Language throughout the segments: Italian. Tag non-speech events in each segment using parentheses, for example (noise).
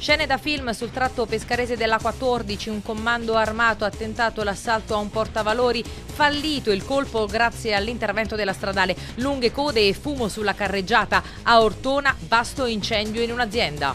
Scene da film sul tratto pescarese della 14, un comando armato ha tentato l'assalto a un portavalori, fallito il colpo grazie all'intervento della stradale, lunghe code e fumo sulla carreggiata, a Ortona vasto incendio in un'azienda.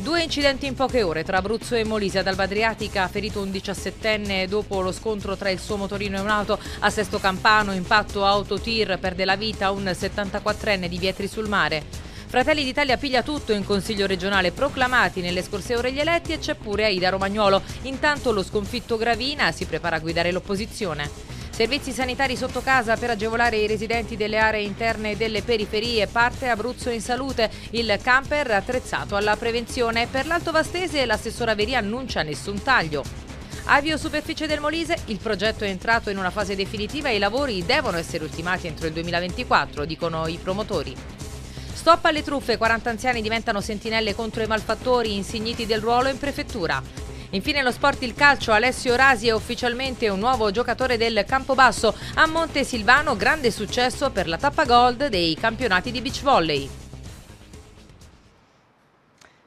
Due incidenti in poche ore tra Abruzzo e Molise. Ad Albadriatica ha ferito un 17enne dopo lo scontro tra il suo motorino e un'auto. A Sesto Campano, impatto autotir, perde la vita un 74enne di Vietri sul mare. Fratelli d'Italia piglia tutto in Consiglio regionale, proclamati nelle scorse ore gli eletti e c'è pure Aida Romagnuolo. Intanto lo sconfitto Gravina si prepara a guidare l'opposizione. Servizi sanitari sotto casa per agevolare i residenti delle aree interne e delle periferie. Parte Abruzzo in salute, il camper attrezzato alla prevenzione. Per l'Alto Vastese l'assessora Veria annuncia nessun taglio. Avio superficie del Molise, il progetto è entrato in una fase definitiva e i lavori devono essere ultimati entro il 2024, dicono i promotori. Stop alle truffe, 40 anziani diventano sentinelle contro i malfattori insigniti del ruolo in prefettura. Infine lo sport il calcio, Alessio Rasi è ufficialmente un nuovo giocatore del Campobasso a Monte Silvano, grande successo per la tappa gold dei campionati di beach volley.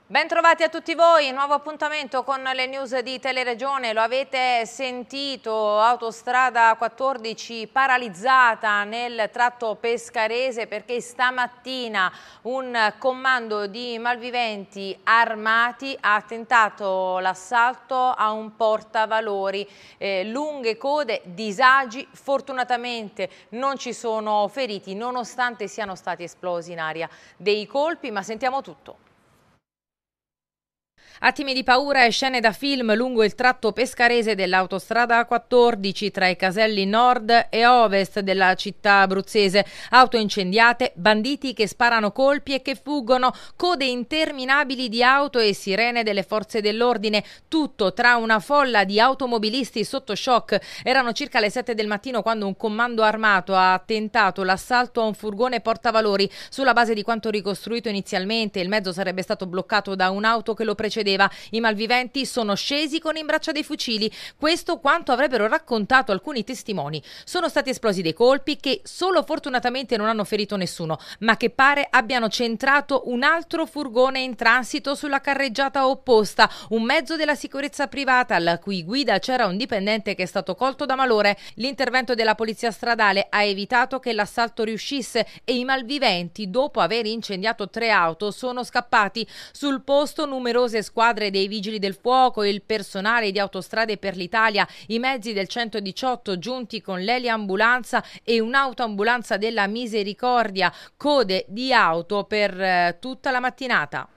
Bentrovati a tutti voi, nuovo appuntamento con le news di Teleregione, lo avete sentito, autostrada 14 paralizzata nel tratto pescarese perché stamattina un comando di malviventi armati ha tentato l'assalto a un portavalori, eh, lunghe code, disagi, fortunatamente non ci sono feriti nonostante siano stati esplosi in aria dei colpi, ma sentiamo tutto. Attimi di paura e scene da film lungo il tratto pescarese dell'autostrada A14 tra i caselli nord e ovest della città abruzzese. Auto incendiate, banditi che sparano colpi e che fuggono, code interminabili di auto e sirene delle forze dell'ordine. Tutto tra una folla di automobilisti sotto shock. Erano circa le 7 del mattino quando un comando armato ha tentato l'assalto a un furgone portavalori. Sulla base di quanto ricostruito inizialmente, il mezzo sarebbe stato bloccato da un'auto che lo precedeva succedeva. I malviventi sono scesi con in braccia dei fucili. Questo quanto avrebbero raccontato alcuni testimoni. Sono stati esplosi dei colpi che solo fortunatamente non hanno ferito nessuno, ma che pare abbiano centrato un altro furgone in transito sulla carreggiata opposta, un mezzo della sicurezza privata alla cui guida c'era un dipendente che è stato colto da malore. L'intervento della polizia stradale ha evitato che l'assalto riuscisse e i malviventi, dopo aver incendiato tre auto, sono scappati. Sul posto numerose scuole squadre dei Vigili del Fuoco, il personale di Autostrade per l'Italia, i mezzi del 118 giunti con l'eliambulanza e un'autoambulanza della Misericordia, code di auto per eh, tutta la mattinata.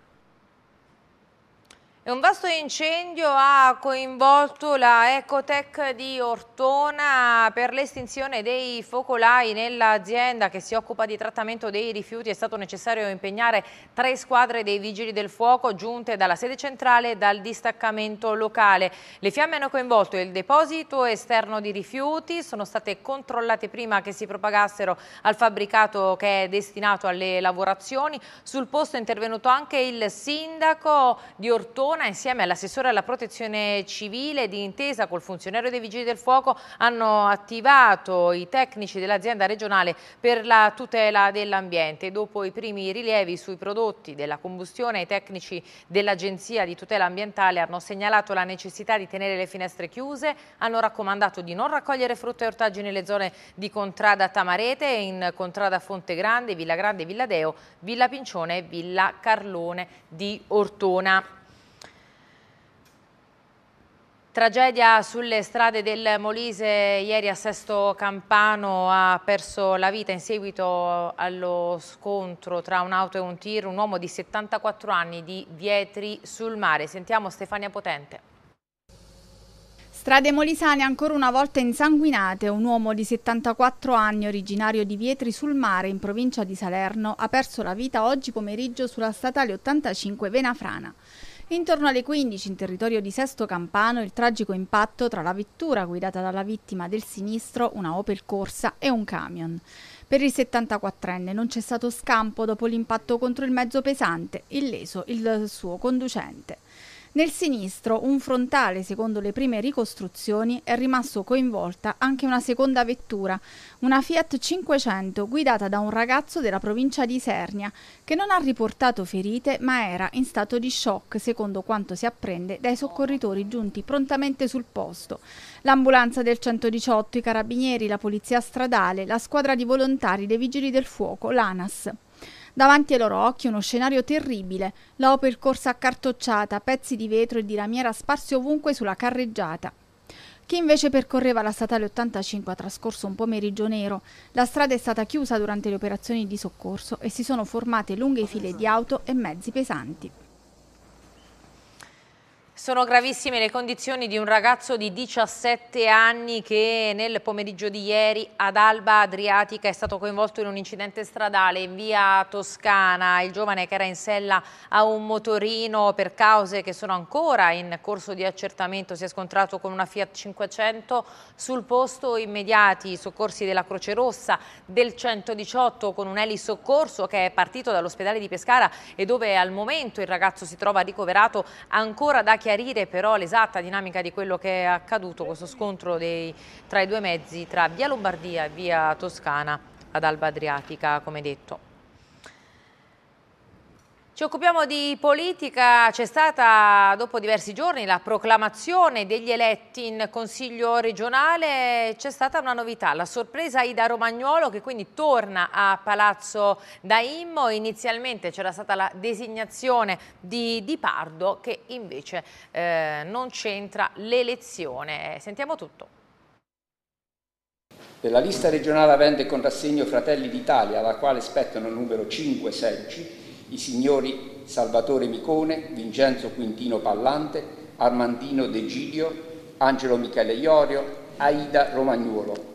Un vasto incendio ha coinvolto la Ecotech di Ortona per l'estinzione dei focolai nell'azienda che si occupa di trattamento dei rifiuti. È stato necessario impegnare tre squadre dei vigili del fuoco giunte dalla sede centrale e dal distaccamento locale. Le fiamme hanno coinvolto il deposito esterno di rifiuti, sono state controllate prima che si propagassero al fabbricato che è destinato alle lavorazioni. Sul posto è intervenuto anche il sindaco di Ortona Savona insieme all'assessore alla protezione civile di intesa col funzionario dei Vigili del Fuoco hanno attivato i tecnici dell'azienda regionale per la tutela dell'ambiente. Dopo i primi rilievi sui prodotti della combustione i tecnici dell'Agenzia di tutela ambientale hanno segnalato la necessità di tenere le finestre chiuse, hanno raccomandato di non raccogliere frutta e ortaggi nelle zone di Contrada Tamarete, in Contrada Fonte Grande, Villa Grande, Villa Deo, Villa Pincione e Villa Carlone di Ortona. Tragedia sulle strade del Molise, ieri a Sesto Campano ha perso la vita in seguito allo scontro tra un'auto e un tir, un uomo di 74 anni di Vietri sul mare. Sentiamo Stefania Potente. Strade molisane ancora una volta insanguinate, un uomo di 74 anni originario di Vietri sul mare in provincia di Salerno ha perso la vita oggi pomeriggio sulla statale 85 Venafrana. Intorno alle 15 in territorio di Sesto Campano il tragico impatto tra la vettura guidata dalla vittima del sinistro, una Opel Corsa e un camion. Per il 74enne non c'è stato scampo dopo l'impatto contro il mezzo pesante, illeso il suo conducente. Nel sinistro, un frontale, secondo le prime ricostruzioni, è rimasto coinvolta anche una seconda vettura, una Fiat 500 guidata da un ragazzo della provincia di Isernia, che non ha riportato ferite ma era in stato di shock, secondo quanto si apprende dai soccorritori giunti prontamente sul posto. L'ambulanza del 118, i carabinieri, la polizia stradale, la squadra di volontari dei vigili del fuoco, l'ANAS. Davanti ai loro occhi uno scenario terribile, la Opel corsa accartocciata, pezzi di vetro e di ramiera sparsi ovunque sulla carreggiata. Chi invece percorreva la statale 85 ha trascorso un pomeriggio nero. La strada è stata chiusa durante le operazioni di soccorso e si sono formate lunghe file di auto e mezzi pesanti. Sono gravissime le condizioni di un ragazzo di 17 anni che nel pomeriggio di ieri ad Alba Adriatica è stato coinvolto in un incidente stradale in via Toscana. Il giovane che era in sella a un motorino per cause che sono ancora in corso di accertamento si è scontrato con una Fiat 500. Sul posto immediati i soccorsi della Croce Rossa del 118 con un elisoccorso che è partito dall'ospedale di Pescara e dove al momento il ragazzo si trova ricoverato ancora da chiarire chiarire però l'esatta dinamica di quello che è accaduto, questo scontro dei, tra i due mezzi, tra via Lombardia e via Toscana ad Alba Adriatica, come detto. Ci occupiamo di politica, c'è stata dopo diversi giorni la proclamazione degli eletti in Consiglio regionale, c'è stata una novità, la sorpresa Ida Romagnuolo che quindi torna a Palazzo Daimmo, inizialmente c'era stata la designazione di Di Pardo che invece eh, non c'entra l'elezione, sentiamo tutto. Della lista regionale avente con rassegno Fratelli d'Italia, alla quale spettano il numero 5 seggi, i signori Salvatore Micone, Vincenzo Quintino Pallante, Armandino De Giglio, Angelo Michele Iorio, Aida Romagnuolo.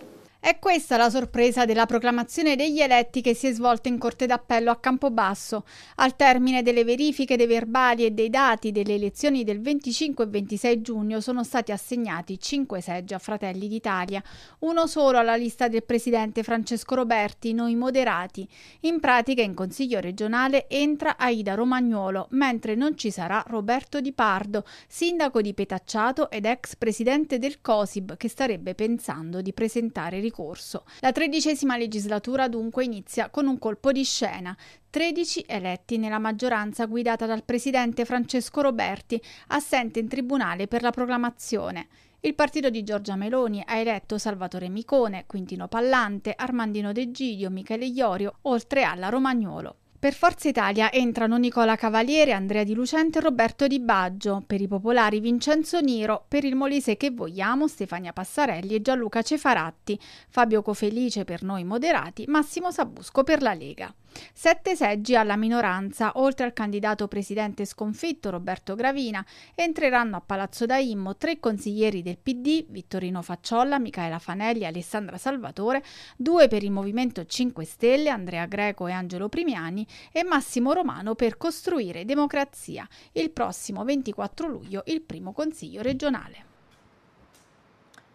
È questa la sorpresa della proclamazione degli eletti che si è svolta in Corte d'Appello a Campobasso. Al termine delle verifiche dei verbali e dei dati delle elezioni del 25 e 26 giugno sono stati assegnati cinque seggi a Fratelli d'Italia, uno solo alla lista del presidente Francesco Roberti, noi moderati. In pratica in Consiglio regionale entra Aida Romagnuolo, mentre non ci sarà Roberto Di Pardo, sindaco di Petacciato ed ex presidente del COSIB, che starebbe pensando di presentare ricorso corso. La tredicesima legislatura dunque inizia con un colpo di scena. 13 eletti nella maggioranza guidata dal presidente Francesco Roberti, assente in tribunale per la proclamazione. Il partito di Giorgia Meloni ha eletto Salvatore Micone, Quintino Pallante, Armandino De Giglio, Michele Iorio, oltre alla Romagnolo. Per Forza Italia entrano Nicola Cavaliere, Andrea Di Lucente e Roberto Di Baggio, per i popolari Vincenzo Niro, per il Molise che vogliamo Stefania Passarelli e Gianluca Cefaratti, Fabio Cofelice per noi moderati, Massimo Sabusco per la Lega. Sette seggi alla minoranza, oltre al candidato presidente sconfitto Roberto Gravina, entreranno a Palazzo Daimmo tre consiglieri del PD, Vittorino Facciolla, Michaela Fanelli e Alessandra Salvatore, due per il Movimento 5 Stelle, Andrea Greco e Angelo Primiani, e Massimo Romano per Costruire Democrazia, il prossimo 24 luglio il primo Consiglio regionale.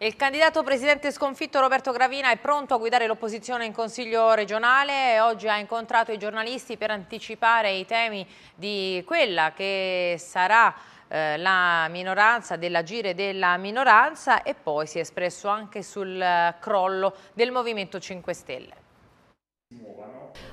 Il candidato presidente sconfitto Roberto Gravina è pronto a guidare l'opposizione in Consiglio regionale. Oggi ha incontrato i giornalisti per anticipare i temi di quella che sarà eh, la minoranza, dell'agire della minoranza e poi si è espresso anche sul eh, crollo del Movimento 5 Stelle.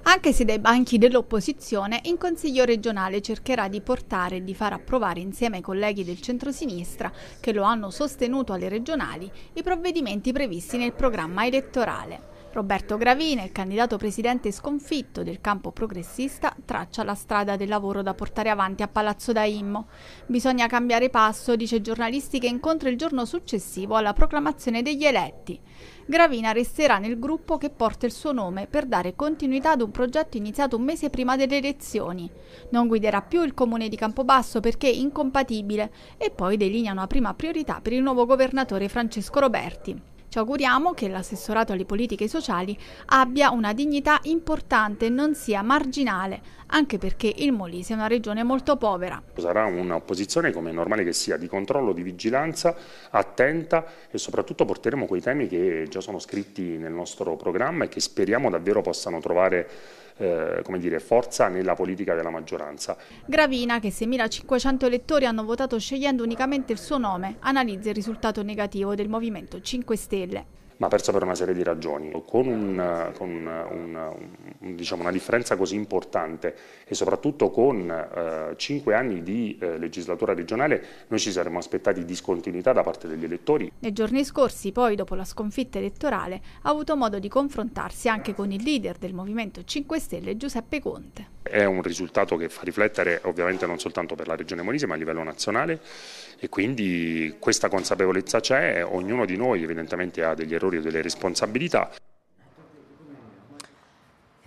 Anche se dai banchi dell'opposizione, in Consiglio regionale cercherà di portare e di far approvare insieme ai colleghi del centrosinistra, che lo hanno sostenuto alle regionali, i provvedimenti previsti nel programma elettorale. Roberto Gravina, il candidato presidente sconfitto del campo progressista, traccia la strada del lavoro da portare avanti a Palazzo Daimmo. Bisogna cambiare passo, dice ai giornalisti che incontra il giorno successivo alla proclamazione degli eletti. Gravina resterà nel gruppo che porta il suo nome per dare continuità ad un progetto iniziato un mese prima delle elezioni. Non guiderà più il comune di Campobasso perché è incompatibile e poi delinea una prima priorità per il nuovo governatore Francesco Roberti. Ci auguriamo che l'assessorato alle politiche sociali abbia una dignità importante e non sia marginale, anche perché il Molise è una regione molto povera. Sarà un'opposizione, come è normale che sia, di controllo, di vigilanza, attenta e soprattutto porteremo quei temi che già sono scritti nel nostro programma e che speriamo davvero possano trovare eh, come dire, forza nella politica della maggioranza. Gravina, che 6.500 elettori hanno votato scegliendo unicamente il suo nome, analizza il risultato negativo del Movimento 5 Stelle ma ha perso per una serie di ragioni. Con, un, con un, un, diciamo una differenza così importante e soprattutto con eh, 5 anni di eh, legislatura regionale noi ci saremmo aspettati discontinuità da parte degli elettori. Nei giorni scorsi poi dopo la sconfitta elettorale ha avuto modo di confrontarsi anche con il leader del Movimento 5 Stelle Giuseppe Conte. È un risultato che fa riflettere ovviamente non soltanto per la Regione Molise ma a livello nazionale e quindi questa consapevolezza c'è, ognuno di noi evidentemente ha degli errori o delle responsabilità.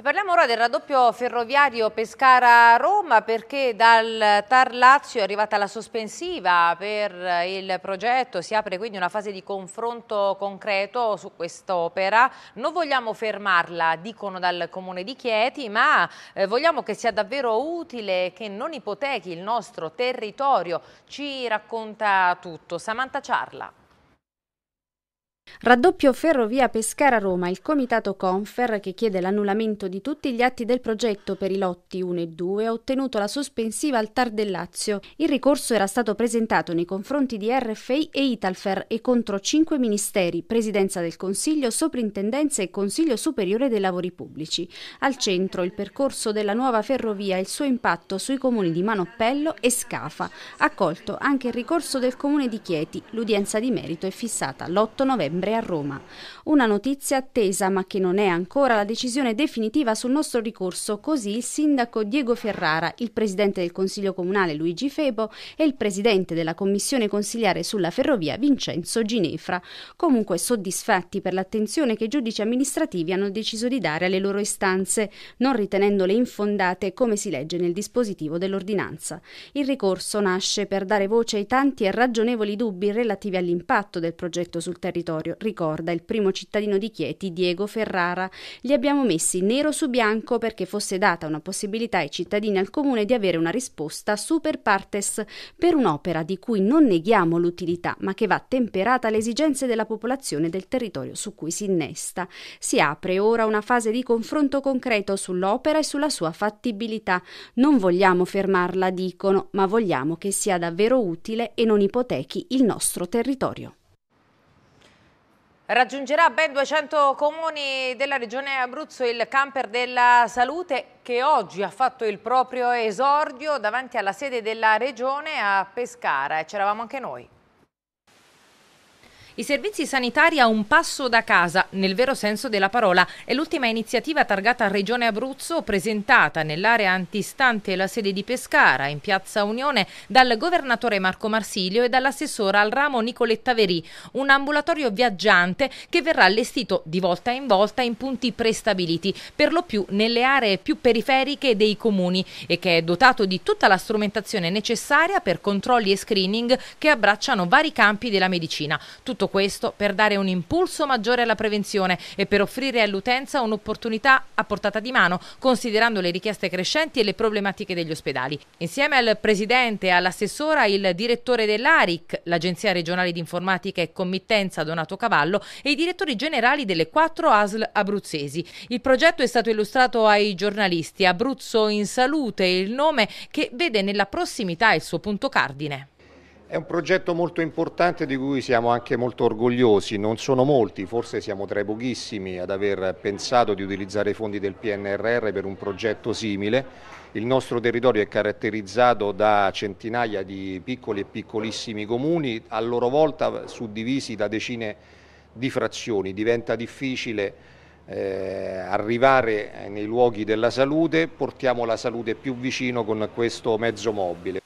E parliamo ora del raddoppio ferroviario Pescara-Roma perché dal Tar Lazio è arrivata la sospensiva per il progetto, si apre quindi una fase di confronto concreto su quest'opera. Non vogliamo fermarla, dicono dal comune di Chieti, ma eh, vogliamo che sia davvero utile, che non ipotechi il nostro territorio. Ci racconta tutto Samantha Ciarla. Raddoppio Ferrovia Pescara-Roma, il comitato Confer che chiede l'annullamento di tutti gli atti del progetto per i lotti 1 e 2 ha ottenuto la sospensiva al TAR del Lazio. Il ricorso era stato presentato nei confronti di RFI e Italfer e contro cinque ministeri, Presidenza del Consiglio, Soprintendenza e Consiglio Superiore dei Lavori Pubblici. Al centro il percorso della nuova ferrovia e il suo impatto sui comuni di Manoppello e Scafa. Accolto anche il ricorso del comune di Chieti. L'udienza di merito è fissata l'8 novembre settembre a Roma. Una notizia attesa ma che non è ancora la decisione definitiva sul nostro ricorso, così il sindaco Diego Ferrara, il presidente del Consiglio Comunale Luigi Febo e il presidente della Commissione Consiliare sulla Ferrovia Vincenzo Ginefra, comunque soddisfatti per l'attenzione che i giudici amministrativi hanno deciso di dare alle loro istanze, non ritenendole infondate come si legge nel dispositivo dell'ordinanza. Il ricorso nasce per dare voce ai tanti e ragionevoli dubbi relativi all'impatto del progetto sul territorio Gregorio, ricorda il primo cittadino di Chieti, Diego Ferrara. Li abbiamo messi nero su bianco perché fosse data una possibilità ai cittadini al comune di avere una risposta super partes per un'opera di cui non neghiamo l'utilità, ma che va temperata alle esigenze della popolazione del territorio su cui si innesta. Si apre ora una fase di confronto concreto sull'opera e sulla sua fattibilità. Non vogliamo fermarla, dicono, ma vogliamo che sia davvero utile e non ipotechi il nostro territorio. Raggiungerà ben 200 comuni della regione Abruzzo il camper della salute che oggi ha fatto il proprio esordio davanti alla sede della regione a Pescara e c'eravamo anche noi. I servizi sanitari a un passo da casa, nel vero senso della parola, è l'ultima iniziativa targata a Regione Abruzzo presentata nell'area antistante la sede di Pescara, in Piazza Unione, dal governatore Marco Marsilio e dall'assessora al ramo Nicoletta Verì, un ambulatorio viaggiante che verrà allestito di volta in volta in punti prestabiliti, per lo più nelle aree più periferiche dei comuni e che è dotato di tutta la strumentazione necessaria per controlli e screening che abbracciano vari campi della medicina. Tutto questo per dare un impulso maggiore alla prevenzione e per offrire all'utenza un'opportunità a portata di mano, considerando le richieste crescenti e le problematiche degli ospedali. Insieme al presidente e all'assessora, il direttore dell'ARIC, l'Agenzia regionale di informatica e committenza Donato Cavallo, e i direttori generali delle quattro ASL abruzzesi. Il progetto è stato illustrato ai giornalisti Abruzzo in salute, il nome che vede nella prossimità il suo punto cardine. È un progetto molto importante di cui siamo anche molto orgogliosi, non sono molti, forse siamo tra i pochissimi ad aver pensato di utilizzare i fondi del PNRR per un progetto simile. Il nostro territorio è caratterizzato da centinaia di piccoli e piccolissimi comuni, a loro volta suddivisi da decine di frazioni, diventa difficile eh, arrivare nei luoghi della salute, portiamo la salute più vicino con questo mezzo mobile.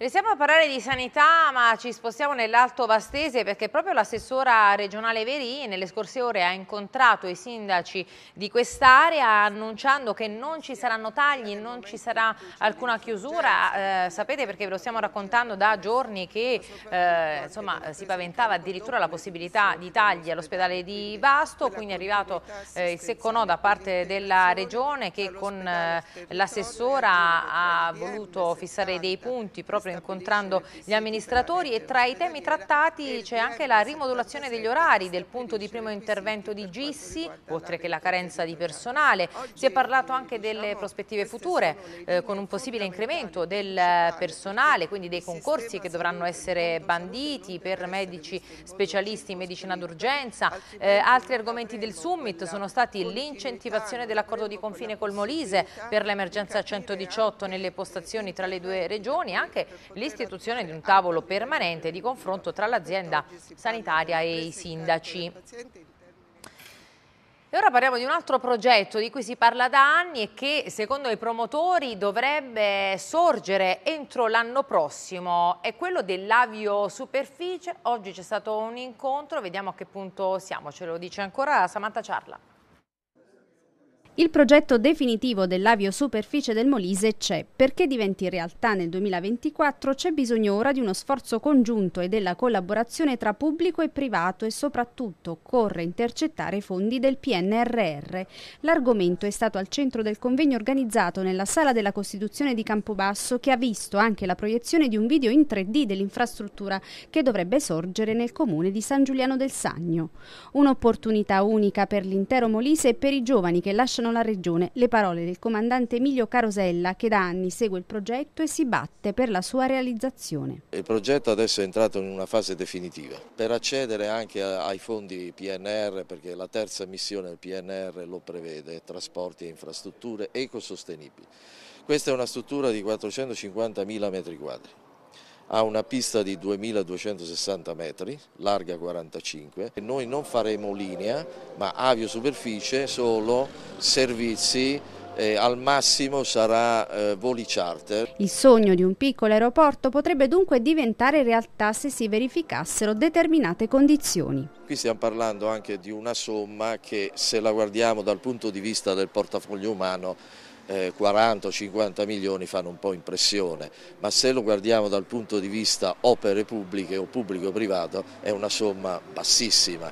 Restiamo a parlare di sanità ma ci spostiamo nell'Alto Vastese perché proprio l'assessora regionale Verì nelle scorse ore ha incontrato i sindaci di quest'area annunciando che non ci saranno tagli, non ci sarà alcuna chiusura, eh, sapete perché ve lo stiamo raccontando da giorni che eh, insomma, si paventava addirittura la possibilità di tagli all'ospedale di Vasto, quindi è arrivato eh, il secco no da parte della regione che con eh, l'assessora ha voluto fissare dei punti proprio Ministro incontrando gli amministratori e tra i temi trattati c'è anche la rimodulazione degli orari del punto di primo intervento di Gissi, oltre che la carenza di personale. Si è parlato anche delle diciamo, prospettive future eh, con un possibile incremento del personale, quindi dei concorsi che dovranno essere banditi per medici specialisti in medicina d'urgenza. Eh, altri argomenti del summit sono stati l'incentivazione dell'accordo di confine col Molise per l'emergenza 118 nelle postazioni tra le due regioni e anche l'istituzione di un tavolo permanente di confronto tra l'azienda sanitaria e i sindaci. E ora parliamo di un altro progetto di cui si parla da anni e che secondo i promotori dovrebbe sorgere entro l'anno prossimo, è quello dell'avio superficie. Oggi c'è stato un incontro, vediamo a che punto siamo, ce lo dice ancora Samantha Ciarla. Il progetto definitivo dell'avio superficie del Molise c'è. Perché diventi realtà nel 2024 c'è bisogno ora di uno sforzo congiunto e della collaborazione tra pubblico e privato e soprattutto occorre intercettare i fondi del PNRR. L'argomento è stato al centro del convegno organizzato nella Sala della Costituzione di Campobasso che ha visto anche la proiezione di un video in 3D dell'infrastruttura che dovrebbe sorgere nel comune di San Giuliano del Sagno. Un'opportunità unica per l'intero Molise e per i giovani che lasciano riguardano la regione. Le parole del comandante Emilio Carosella che da anni segue il progetto e si batte per la sua realizzazione. Il progetto adesso è entrato in una fase definitiva. Per accedere anche ai fondi PNR, perché la terza missione del PNR lo prevede, trasporti e infrastrutture ecosostenibili. Questa è una struttura di 450.000 metri quadri ha una pista di 2260 metri, larga 45. Noi non faremo linea, ma aviosuperficie, solo servizi E eh, al massimo sarà eh, voli charter. Il sogno di un piccolo aeroporto potrebbe dunque diventare realtà se si verificassero determinate condizioni. Qui stiamo parlando anche di una somma che se la guardiamo dal punto di vista del portafoglio umano 40 eh, o 50 milioni fanno un po' impressione, ma se lo guardiamo dal punto di vista opere pubbliche o pubblico-privato è una somma bassissima.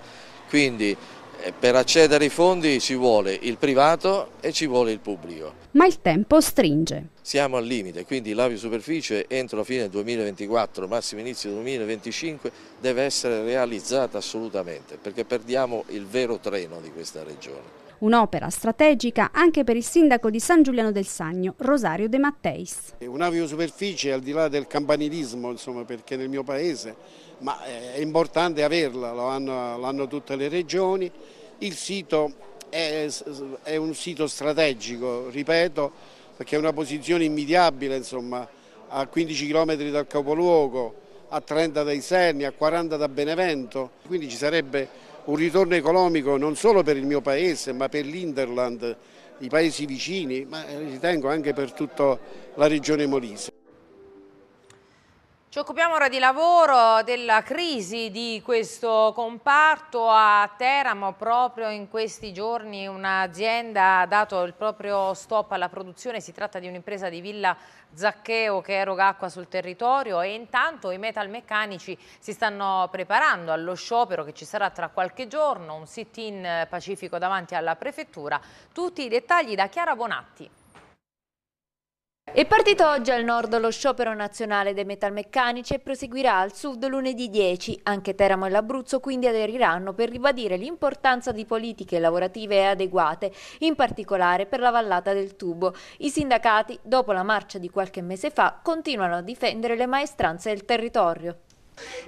Quindi eh, per accedere ai fondi ci vuole il privato e ci vuole il pubblico. Ma il tempo stringe. Siamo al limite, quindi l'avio superficie entro la fine 2024, massimo inizio 2025, deve essere realizzata assolutamente, perché perdiamo il vero treno di questa regione. Un'opera strategica anche per il sindaco di San Giuliano del Sagno, Rosario De Matteis. Un'aviosuperficie al di là del campanilismo, insomma, perché nel mio paese, ma è importante averla, lo hanno, lo hanno tutte le regioni. Il sito è, è un sito strategico, ripeto, perché è una posizione invidiabile, insomma, a 15 km dal capoluogo, a 30 dai Serni, a 40 da Benevento, quindi ci sarebbe un ritorno economico non solo per il mio paese ma per l'Interland, i paesi vicini, ma ritengo anche per tutta la regione Molise. Ci occupiamo ora di lavoro, della crisi di questo comparto a Teramo. Proprio in questi giorni un'azienda ha dato il proprio stop alla produzione. Si tratta di un'impresa di Villa Zaccheo che eroga acqua sul territorio e intanto i metalmeccanici si stanno preparando allo sciopero che ci sarà tra qualche giorno, un sit-in pacifico davanti alla prefettura. Tutti i dettagli da Chiara Bonatti. È partito oggi al nord lo sciopero nazionale dei metalmeccanici e proseguirà al sud lunedì 10. Anche Teramo e l'Abruzzo quindi aderiranno per ribadire l'importanza di politiche lavorative adeguate, in particolare per la vallata del tubo. I sindacati, dopo la marcia di qualche mese fa, continuano a difendere le maestranze del territorio.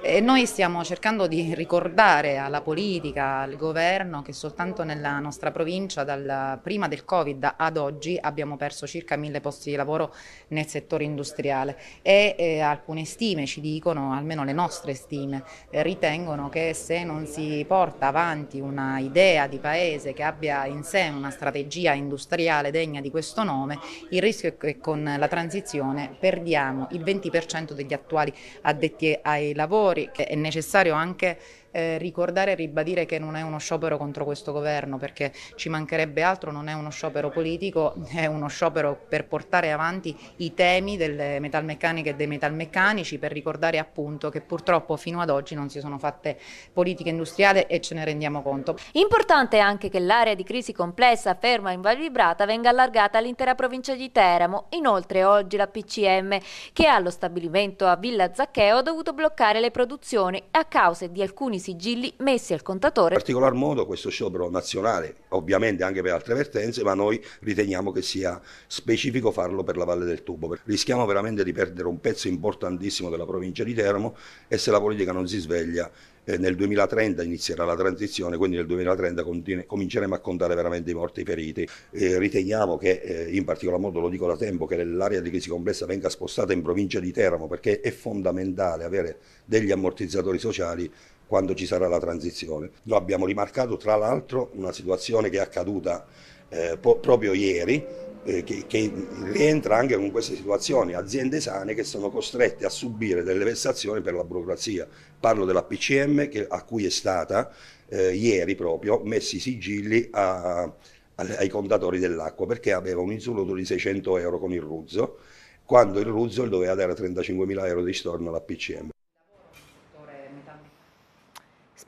E noi stiamo cercando di ricordare alla politica, al governo che soltanto nella nostra provincia dal prima del Covid ad oggi abbiamo perso circa mille posti di lavoro nel settore industriale e eh, alcune stime ci dicono, almeno le nostre stime, eh, ritengono che se non si porta avanti una idea di paese che abbia in sé una strategia industriale degna di questo nome, il rischio è che con la transizione perdiamo il 20% degli attuali addetti ai lavori. È necessario anche eh, ricordare e ribadire che non è uno sciopero contro questo governo, perché ci mancherebbe altro, non è uno sciopero politico, è uno sciopero per portare avanti i temi delle metalmeccaniche e dei metalmeccanici, per ricordare appunto che purtroppo fino ad oggi non si sono fatte politiche industriali e ce ne rendiamo conto. Importante anche che l'area di crisi complessa, ferma e invalibrata, venga allargata all'intera provincia di Teramo. Inoltre oggi la PCM, che ha lo stabilimento a Villa Zaccheo, ha dovuto bloccare aumentare le produzioni a causa di alcuni sigilli messi al contatore. In particolar modo questo sciopero nazionale, ovviamente anche per altre vertenze, ma noi riteniamo che sia specifico farlo per la Valle del Tubo. Rischiamo veramente di perdere un pezzo importantissimo della provincia di Teramo e se la politica non si sveglia eh, nel 2030 inizierà la transizione, quindi nel 2030 continu- cominceremo a contare veramente i morti e i feriti. Eh, riteniamo che, eh, in particolar modo lo dico da tempo, che l'area di crisi complessa venga spostata in provincia di Teramo perché è fondamentale avere degli ammortizzatori sociali quando ci sarà la transizione. Lo abbiamo rimarcato tra l'altro una situazione che è accaduta eh, po- proprio ieri eh, che, che, rientra anche con queste situazioni, aziende sane che sono costrette a subire delle vessazioni per la burocrazia. Parlo della PCM che, a cui è stata eh, ieri proprio messi i sigilli a, a, ai contatori dell'acqua perché aveva un insoluto di 600 euro con il Ruzzo, quando il Ruzzo doveva dare 35.000 euro di storno alla PCM.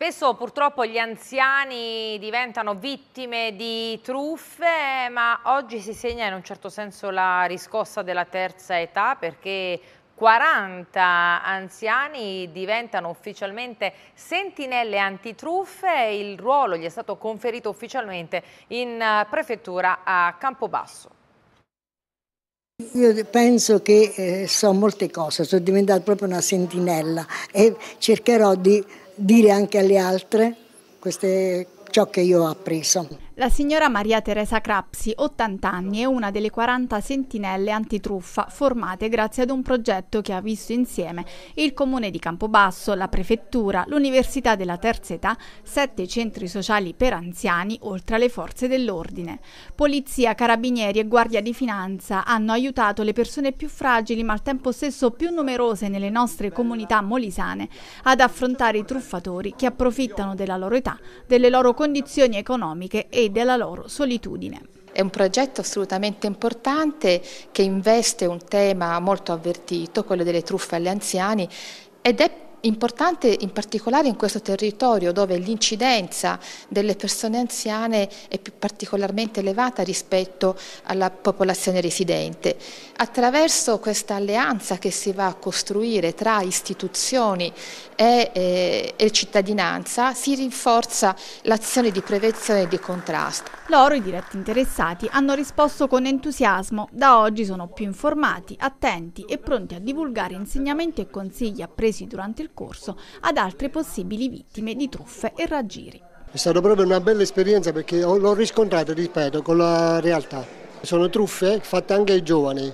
Spesso purtroppo gli anziani diventano vittime di truffe, ma oggi si segna in un certo senso la riscossa della terza età perché 40 anziani diventano ufficialmente sentinelle antitruffe, e il ruolo gli è stato conferito ufficialmente in eh, prefettura a Campobasso. Io penso che eh, so molte cose, sono diventata proprio una sentinella e cercherò di dire anche alle altre queste, ciò che io ho appreso. La signora Maria Teresa Crapsi, 80 anni, è una delle 40 sentinelle antitruffa formate grazie ad un progetto che ha visto insieme il comune di Campobasso, la prefettura, l'università della terza età, sette centri sociali per anziani, oltre alle forze dell'ordine. Polizia, carabinieri e guardia di finanza hanno aiutato le persone più fragili ma al tempo stesso più numerose nelle nostre comunità molisane ad affrontare i truffatori che approfittano della loro età, delle loro condizioni economiche e della loro solitudine. È un progetto assolutamente importante che investe un tema molto avvertito, quello delle truffe agli anziani, ed è Importante in particolare in questo territorio dove l'incidenza delle persone anziane è più particolarmente elevata rispetto alla popolazione residente. Attraverso questa alleanza che si va a costruire tra istituzioni e, eh, e cittadinanza si rinforza l'azione di prevenzione e di contrasto. Loro, i diretti interessati, hanno risposto con entusiasmo. Da oggi sono più informati, attenti e pronti a divulgare insegnamenti e consigli appresi durante il percorso ad altre possibili vittime di truffe e raggiri. È stata proprio una bella esperienza perché l'ho riscontrato, ripeto, con la realtà. Sono truffe fatte anche ai giovani,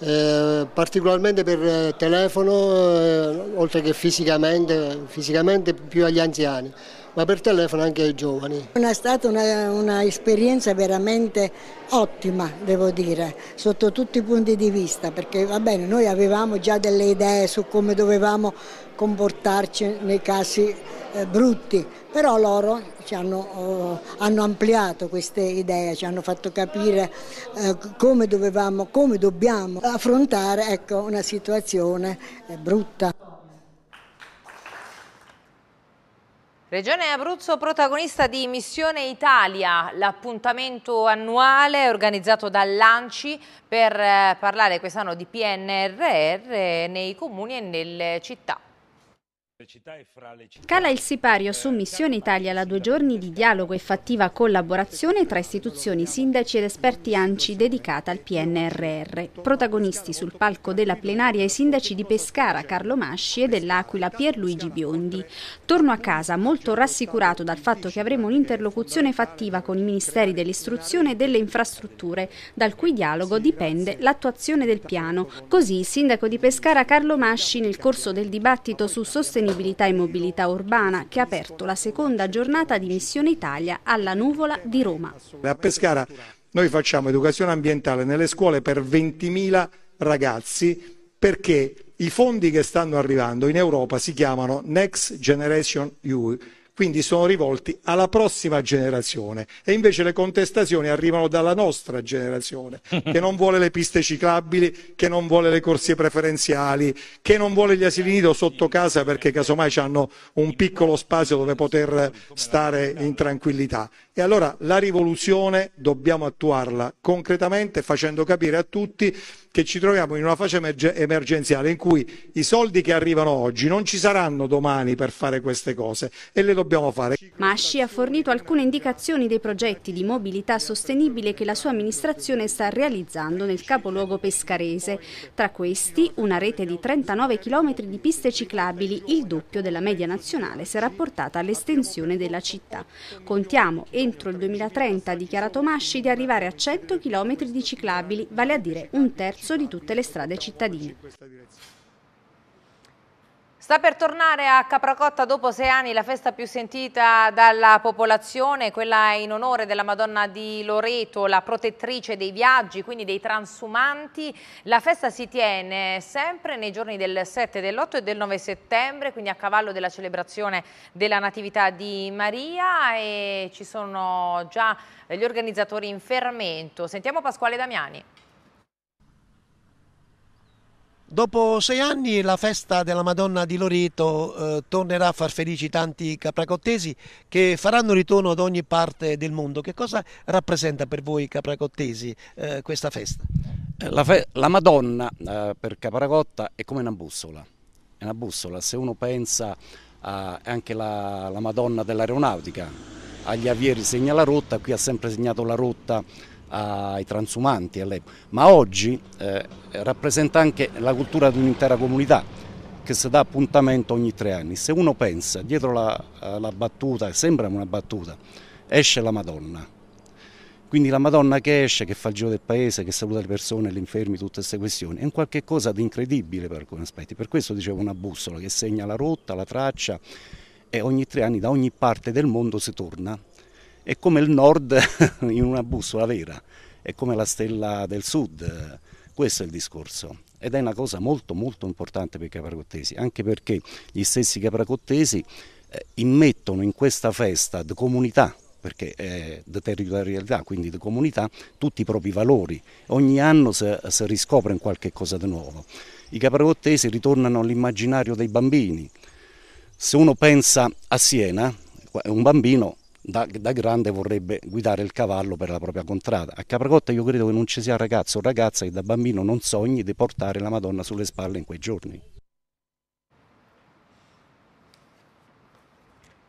eh, particolarmente per eh, telefono, eh, oltre che fisicamente, fisicamente più agli anziani ma per telefono anche ai giovani. È stata un'esperienza veramente ottima, devo dire, sotto tutti i punti di vista, perché va bene, noi avevamo già delle idee su come dovevamo comportarci nei casi eh, brutti, però loro hanno, eh, hanno, ampliato queste idee, ci hanno fatto capire eh, come dovevamo, come dobbiamo affrontare ecco, una situazione eh, brutta. Regione Abruzzo protagonista di Missione Italia, l'appuntamento annuale organizzato Lanci per eh, parlare quest'anno di PNRR nei comuni e nelle città. Cala il sipario su Missione Italia la due giorni di dialogo e fattiva collaborazione tra istituzioni, sindaci ed esperti ANCI dedicata al PNRR. Protagonisti sul palco della plenaria i sindaci di Pescara Carlo Masci e dell'Aquila Pierluigi Biondi. Torno a casa molto rassicurato dal fatto che avremo un'interlocuzione fattiva con i ministeri dell'istruzione e delle infrastrutture, dal cui dialogo dipende l'attuazione del piano. Così il sindaco di Pescara Carlo Masci nel corso del dibattito su sostenibilità Mobilità e Mobilità Urbana che ha aperto la seconda giornata di Missione Italia alla Nuvola di Roma. A Pescara noi facciamo educazione ambientale nelle scuole per 20.000 ragazzi perché i fondi che stanno arrivando in Europa si chiamano Next Generation EU quindi sono rivolti alla prossima generazione e invece le contestazioni arrivano dalla nostra generazione (laughs) che non vuole le piste ciclabili, che non vuole le corsie preferenziali, che non vuole gli asili nido sotto casa perché casomai hanno un piccolo spazio dove poter stare in tranquillità. E allora la rivoluzione dobbiamo attuarla concretamente facendo capire a tutti che ci troviamo in una fase emergenziale in cui i soldi che arrivano oggi non ci saranno domani per fare queste cose e le dobbiamo fare. Masci ha fornito alcune indicazioni dei progetti di mobilità sostenibile che la sua amministrazione sta realizzando nel capoluogo pescarese. Tra questi una rete di 39 km di piste ciclabili, il doppio della media nazionale se rapportata all'estensione della città. Contiamo entro il 2030, ha dichiarato Masci, di arrivare a 100 km di ciclabili, vale a dire un terzo terzo di tutte le strade cittadine. Sta per tornare a Capracotta dopo sei anni la festa più sentita dalla popolazione, quella in onore della Madonna di Loreto, la protettrice dei viaggi, quindi dei transumanti. La festa si tiene sempre nei giorni del 7, dell'8 e del 9 settembre, quindi a cavallo della celebrazione della Natività di Maria e ci sono già gli organizzatori in fermento. Sentiamo Pasquale Damiani. Dopo sei anni la festa della Madonna di Loreto eh, tornerà a far felici tanti capracottesi che faranno ritorno ad ogni parte del mondo. Che cosa rappresenta per voi capracottesi eh, questa festa? Eh, la, fe la Madonna eh, per Capracotta è come una bussola, è una bussola, se uno pensa a, eh, anche la, la Madonna dell'aeronautica, agli avieri segna la rotta, qui ha sempre segnato la rotta ai transumanti, all'epoca, ma oggi eh, rappresenta anche la cultura di un'intera comunità che si dà appuntamento ogni tre anni. Se uno pensa, dietro la, eh, la battuta, sembra una battuta, esce la Madonna. Quindi la Madonna che esce, che fa il giro del paese, che saluta le persone, gli infermi, tutte queste questioni, è un qualche cosa di incredibile per alcuni aspetti. Per questo dicevo una bussola che segna la rotta, la traccia e ogni tre anni da ogni parte del mondo si torna è come il nord (laughs) in una bussola vera, è come la stella del sud, questo è il discorso. Ed è una cosa molto molto importante per i capracottesi, anche perché gli stessi capracottesi eh, immettono in questa festa di comunità, perché è di territorialità, quindi di comunità, tutti i propri valori. Ogni anno si, si riscopre qualche cosa di nuovo. I capracottesi ritornano all'immaginario dei bambini. Se uno pensa a Siena, un bambino da, da, grande vorrebbe guidare il cavallo per la propria contrada. A Capracotta io credo che non ci sia ragazzo o ragazza che da bambino non sogni di portare la Madonna sulle spalle in quei giorni.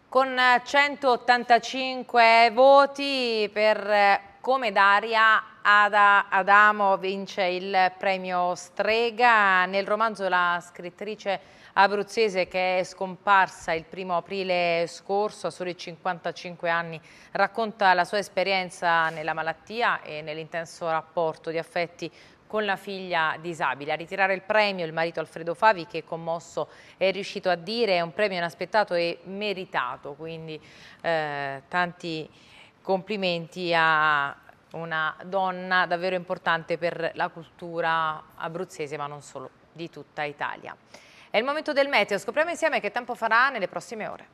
Con 185 voti per come Daria Ada Adamo vince il premio Strega, nel romanzo la scrittrice abruzzese che è scomparsa il primo aprile scorso a soli 55 anni. Racconta la sua esperienza nella malattia e nell'intenso rapporto di affetti con la figlia disabile. A ritirare il premio il marito Alfredo Favi che commosso è riuscito a dire è un premio inaspettato e meritato, quindi eh, tanti complimenti a una donna davvero importante per la cultura abruzzese ma non solo, di tutta Italia. È il momento del meteo, scopriamo insieme che tempo farà nelle prossime ore.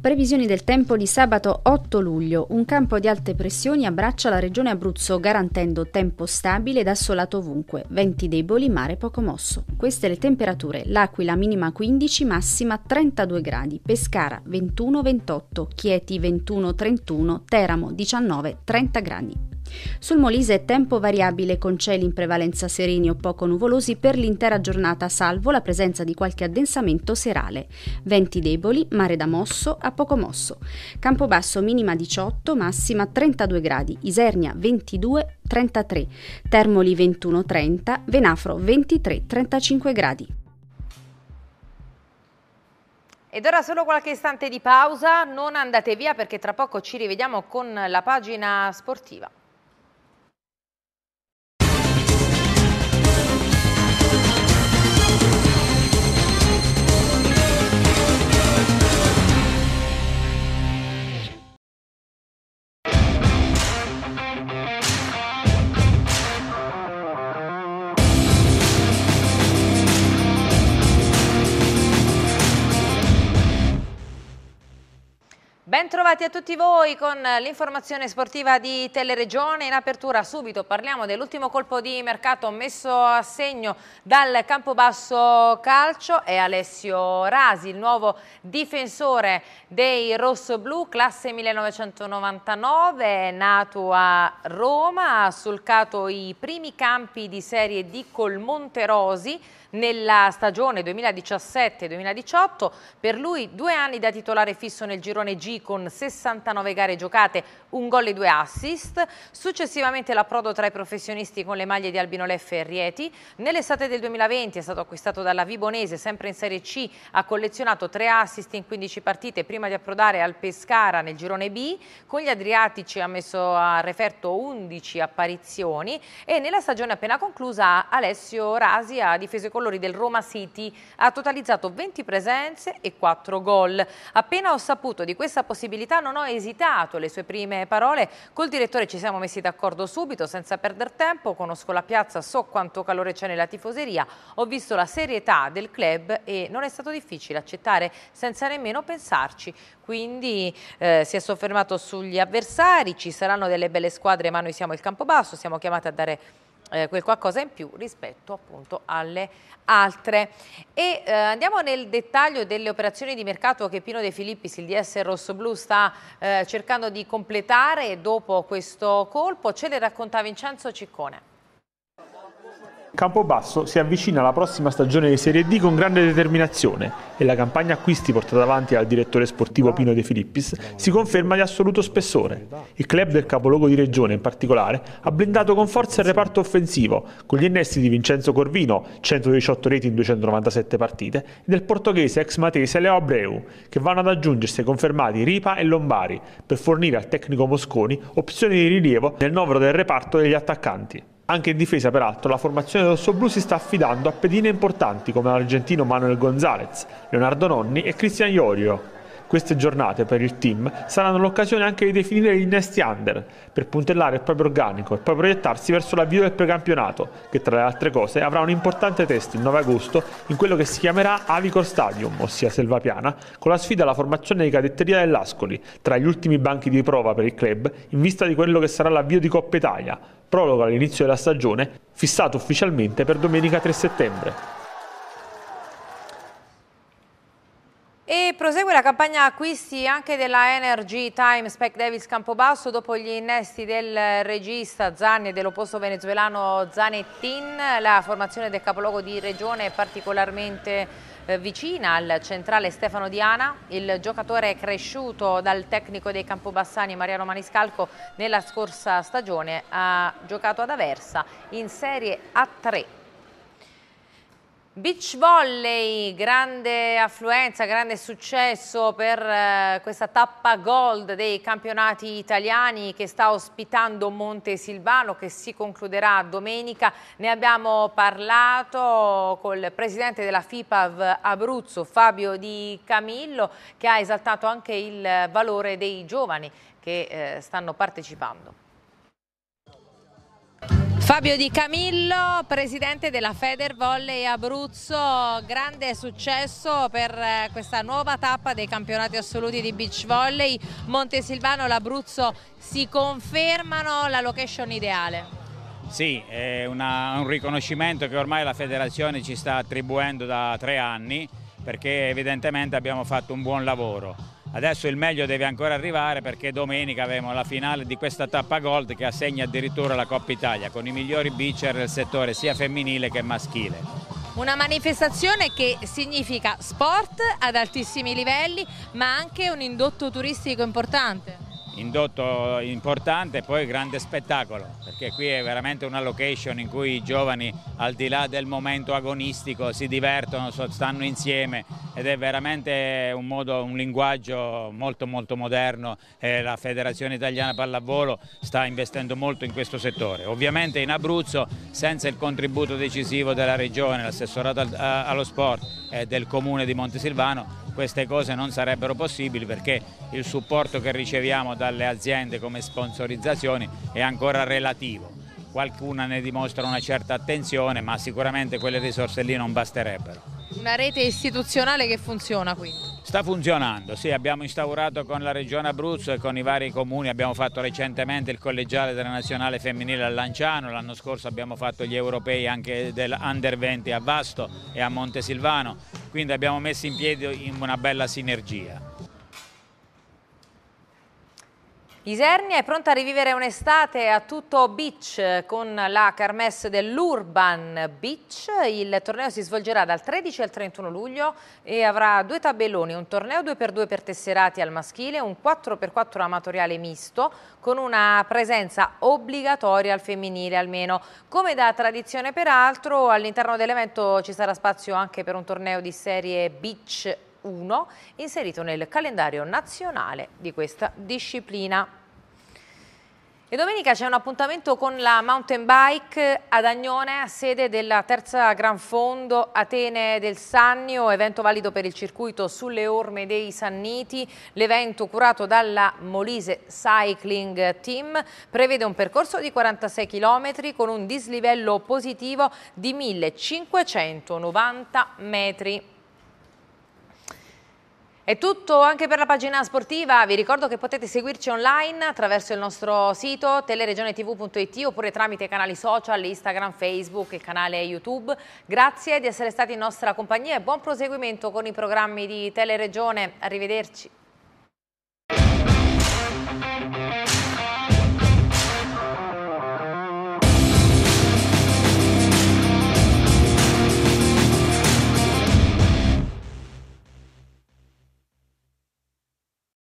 Previsioni del tempo di sabato 8 luglio. Un campo di alte pressioni abbraccia la regione Abruzzo garantendo tempo stabile ed assolato ovunque. Venti deboli, mare poco mosso. Queste le temperature. L'Aquila minima 15, massima 32 gradi. Pescara 21-28, Chieti 21-31, Teramo 19-30 gradi. Sul Molise è tempo variabile con cieli in prevalenza sereni o poco nuvolosi per l'intera giornata, salvo la presenza di qualche addensamento serale. Venti deboli, mare da mosso a poco mosso. Campobasso minima 18, massima 32 gradi. Isernia 22, 33. Termoli 21, 30. Venafro 23, 35 gradi. Ed ora solo qualche istante di pausa, non andate via perché tra poco ci rivediamo con la pagina sportiva. Bentrovati a tutti voi con l'informazione sportiva di Teleregione. In apertura subito parliamo dell'ultimo colpo di mercato messo a segno dal Campobasso Calcio È Alessio Rasi, il nuovo difensore dei rossoblù, classe 1999, nato a Roma, ha solcato i primi campi di Serie D col Monterosi nella stagione 2017-2018. Per lui due anni da titolare fisso nel girone G con 69 gare giocate, un gol e due assist. Successivamente l'approdo tra i professionisti con le maglie di Albino Leffe e Rieti. Nell'estate del 2020 è stato acquistato dalla Vibonese, sempre in Serie C, ha collezionato tre assist in 15 partite prima di approdare al Pescara nel girone B. Con gli Adriatici ha messo a referto 11 apparizioni e nella stagione appena conclusa Alessio Rasi ha difeso i colori del Roma City ha totalizzato 20 presenze e 4 gol. Appena ho saputo di questa possibilità non ho esitato le sue prime parole. Col direttore ci siamo messi d'accordo subito, senza perdere tempo. Conosco la piazza, so quanto calore c'è nella tifoseria. Ho visto la serietà del club e non è stato difficile accettare senza nemmeno pensarci. Quindi eh, si è soffermato sugli avversari, ci saranno delle belle squadre ma noi siamo il campo basso, siamo chiamati a dare eh, quel qualcosa in più rispetto appunto alle altre. E eh, andiamo nel dettaglio delle operazioni di mercato che Pino De Filippis, il DS Rosso Blu, sta eh, cercando di completare dopo questo colpo. Ce le racconta Vincenzo Ciccone. Campobasso si avvicina alla prossima stagione di Serie D con grande determinazione e la campagna acquisti portata avanti dal direttore sportivo Pino De Filippis si conferma di assoluto spessore. Il club del capoluogo di regione in particolare ha blindato con forza il reparto offensivo con gli innesti di Vincenzo Corvino, 118 reti in 297 partite, e del portoghese ex matese Leo Abreu che vanno ad aggiungersi confermati Ripa e Lombari per fornire al tecnico Mosconi opzioni di rilievo nel novero del reparto degli attaccanti. Anche in difesa, peraltro, la formazione rossoblù si sta affidando a pedine importanti come l'Argentino Manuel Gonzalez, Leonardo Nonni e Cristian Iorio. Queste giornate per il team saranno l'occasione anche di definire gli innesti under per puntellare il proprio organico e poi proiettarsi verso l'avvio del precampionato che tra le altre cose avrà un importante test il 9 agosto in quello che si chiamerà Avicor Stadium, ossia Selvapiana, con la sfida alla formazione di cadetteria dell'Ascoli tra gli ultimi banchi di prova per il club in vista di quello che sarà l'avvio di Coppa Italia, prologo all'inizio della stagione fissato ufficialmente per domenica 3 settembre. E prosegue la campagna acquisti anche della Energy Time Spec Davis Campobasso dopo gli innesti del regista Zanni e dell'opposto venezuelano Zanettin. La formazione del capoluogo di regione è particolarmente eh, vicina al centrale Stefano Diana, il giocatore cresciuto dal tecnico dei Campobassani Mariano Maniscalco nella scorsa stagione ha giocato ad Aversa in Serie A3 Beach volley, grande affluenza, grande successo per eh, questa tappa gold dei campionati italiani che sta ospitando Montesilvano che si concluderà domenica. Ne abbiamo parlato col presidente della FIPAV Abruzzo, Fabio Di Camillo, che ha esaltato anche il valore dei giovani che eh, stanno partecipando. Fabio Di Camillo, presidente della Feder Volley Abruzzo, grande successo per eh, questa nuova tappa dei campionati assoluti di beach volley, Montesilvano e l'Abruzzo si confermano la location ideale. Sì, è una, un riconoscimento che ormai la federazione ci sta attribuendo da tre anni perché evidentemente abbiamo fatto un buon lavoro Adesso il meglio deve ancora arrivare perché domenica avremo la finale di questa tappa Gold che assegna addirittura la Coppa Italia con i migliori beacher del settore sia femminile che maschile. Una manifestazione che significa sport ad altissimi livelli ma anche un indotto turistico importante indotto importante e poi grande spettacolo, perché qui è veramente una location in cui i giovani al di là del momento agonistico si divertono, stanno insieme ed è veramente un, modo, un linguaggio molto molto moderno e la Federazione Italiana Pallavolo sta investendo molto in questo settore. Ovviamente in Abruzzo senza il contributo decisivo della Regione, l'assessorato allo sport eh, del comune di Montesilvano queste cose non sarebbero possibili perché il supporto che riceviamo dalle aziende come sponsorizzazioni è ancora relativo. Qualcuna ne dimostra una certa attenzione ma sicuramente quelle risorse lì non basterebbero. Una rete istituzionale che funziona quindi? Sta funzionando, sì, abbiamo instaurato con la Regione Abruzzo e con i vari comuni, abbiamo fatto recentemente il collegiale della nazionale femminile a Lanciano, l'anno scorso abbiamo fatto gli europei anche dell'Under 20 a Vasto e a Montesilvano, quindi abbiamo messo in piedi una bella sinergia. Isernia è pronta a rivivere un'estate a tutto beach con la Carmesse dell'Urban Beach. Il torneo si svolgerà dal 13 al 31 luglio e avrà due tabelloni, un torneo 2x2 per tesserati al maschile, un 4x4 amatoriale misto con una presenza obbligatoria al femminile almeno. Come da tradizione peraltro all'interno dell'evento ci sarà spazio anche per un torneo di serie beach 1 inserito nel calendario nazionale di questa disciplina. E domenica c'è un appuntamento con la mountain bike ad Agnone, a sede della terza Gran Fondo Atene del Sannio, evento valido per il circuito sulle orme dei Sanniti. L'evento curato dalla Molise Cycling Team prevede un percorso di 46 km con un dislivello positivo di 1590 metri. È tutto anche per la pagina sportiva, vi ricordo che potete seguirci online attraverso il nostro sito teleregionetv.it oppure tramite i canali social, Instagram, Facebook, il canale YouTube. Grazie di essere stati in nostra compagnia e buon proseguimento con i programmi di Teleregione, arrivederci.